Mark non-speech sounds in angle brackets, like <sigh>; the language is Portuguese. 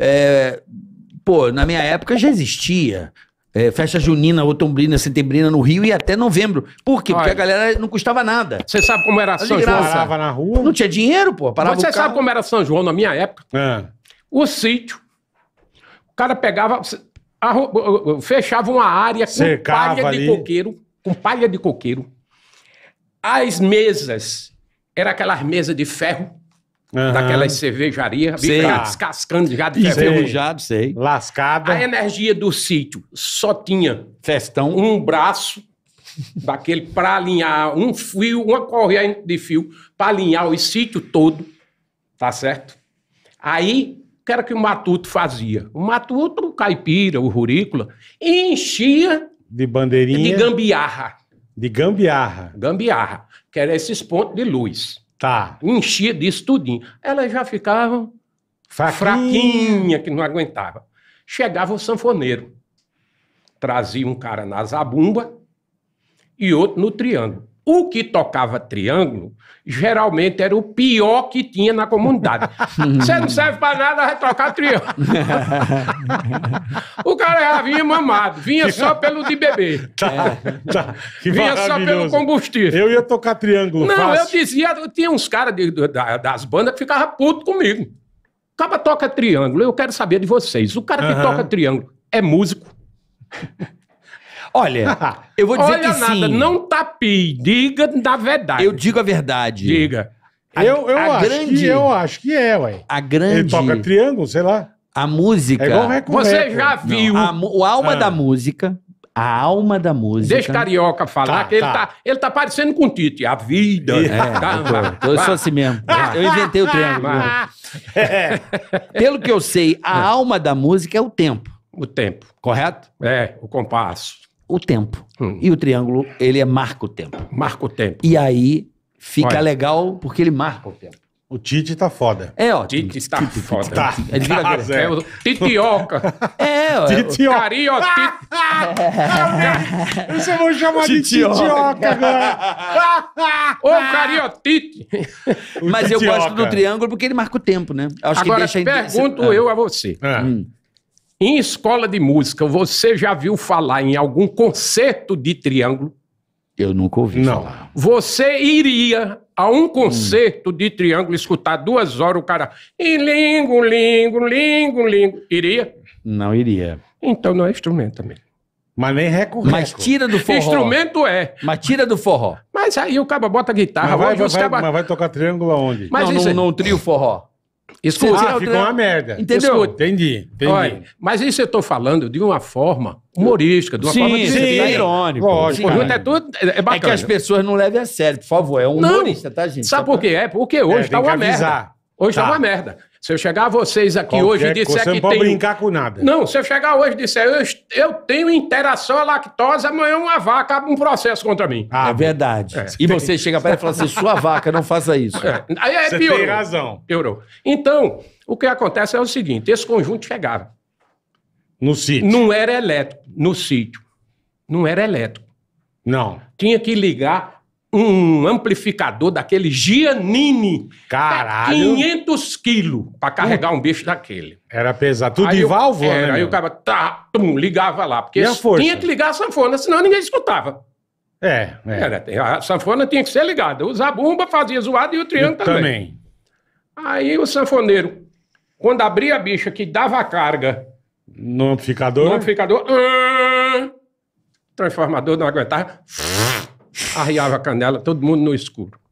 É, pô, na minha época já existia. É, festa junina, outombrina, setembrina no Rio e até novembro. Por quê? Porque a galera não custava nada. Você sabe como era São João? Parava na rua. Não tinha dinheiro, pô. Parava Mas você o carro. sabe como era São João na minha época? É. O sítio. O cara pegava. Arru... Fechava uma área com Cercava palha ali. de coqueiro, com palha de coqueiro. As mesas, era aquelas mesas de ferro, Uhum. Daquelas cervejarias, sei. Já descascando já de ferro, sei. Lascada. A energia do sítio só tinha festão, um braço daquele para alinhar um fio, uma corrente de fio para alinhar o sítio todo, tá certo? Aí que era que o matuto fazia? O matuto, o caipira, o rurícola, enchia de bandeirinha de gambiarra. De gambiarra. Gambiarra, que era esses pontos de luz. Tá. Enchia disso tudinho. Elas já ficavam fraquinha, fraquinha que não aguentava. Chegava o sanfoneiro. Trazia um cara na zabumba e outro no triângulo. O que tocava triângulo geralmente era o pior que tinha na comunidade. <laughs> Você não serve para nada, vai tocar triângulo. <laughs> o cara já vinha mamado, vinha só pelo de bebê. Tá, é. tá. vinha só pelo combustível. Eu ia tocar triângulo. Não, fácil. eu dizia, eu tinha uns caras das bandas que ficavam putos comigo. O cara toca triângulo, eu quero saber de vocês. O cara que uhum. toca triângulo é músico. Olha, <laughs> eu vou dizer Olha que nada, sim. não tapie, tá diga da verdade. Eu digo a verdade. Diga. A, eu, eu, a acho grande, que, eu acho que é, ué. A grande... Ele toca triângulo, sei lá. A música... É igual Você já viu... A, o alma ah. da música... A alma da música. Deixa Carioca falar, tá, que ele tá. tá. ele tá parecendo com o Tite. A vida. É, tá, eu, tô, eu sou assim mesmo. Eu inventei o triângulo. É. Pelo que eu sei, a alma da música é o tempo. O tempo. Correto? É, o compasso o tempo. Hum. E o triângulo, ele é marca o tempo. Marca o tempo. E aí fica Olha. legal porque ele marca o tempo. O Tite tá foda. É, ó. Tite está foda. Tá. Ele vira tá, é, é o Titioca. <laughs> É, ó. Titioca. Cario, ah! eu vou chamar titioca. de Titioca, velho. Ô, Cariotite. Mas titioca. eu gosto do triângulo porque ele marca o tempo, né? Acho Agora, que deixa pergunto eu a você. É. Hum. Em escola de música, você já viu falar em algum concerto de triângulo? Eu nunca ouvi Não. falar. Você iria a um concerto hum. de triângulo escutar duas horas o cara. E lingo, lingo, lingo, lingo. Iria? Não iria. Então não é instrumento também. Mas nem recorrer. Mas tira do forró. Instrumento é. Mas tira do forró. Mas aí o cara bota a guitarra. Mas vai, vai, vai, mas vai tocar triângulo aonde? Mas não, num trio forró. Escuta, ah, ah ficou uma merda. Entendeu? Escuta. Entendi, entendi. Olha, mas isso eu estou falando de uma forma humorística, de uma sim, forma de sim, é irônico. Lógico, é tudo é bacana. É, é que as pessoas não levem a sério, por favor. É um humorista, não, tá, gente? Sabe por quê? É porque hoje é, está tá tá. uma merda. Hoje está uma merda. Se eu chegar a vocês aqui Qualquer hoje e disser coisa, que. Você não pode tem... brincar com nada. Não, se eu chegar hoje e disser eu, eu tenho interação à lactose, amanhã uma vaca abre um processo contra mim. Ah, é verdade. É. E você chega para ele e fala assim: sua vaca, não faça isso. É. Aí é você piorou. tem razão. Piorou. Então, o que acontece é o seguinte: esse conjunto chegava. No sítio. Não era elétrico, no sítio. Não era elétrico. Não. Tinha que ligar um amplificador daquele Giannini. Caralho. 500 tá quilos pra carregar um bicho daquele. Era pesado. Tudo aí de válvula, era, é, né? Aí o cara tá, tum, ligava lá. Porque tinha que ligar a sanfona, senão ninguém escutava. É, é. Era, a sanfona tinha que ser ligada. O zabumba fazia zoada e o triângulo também. também. Aí o sanfoneiro, quando abria a bicha que dava a carga... No amplificador? No amplificador... Hum, transformador não aguentava arriava a canela, todo mundo no escuro.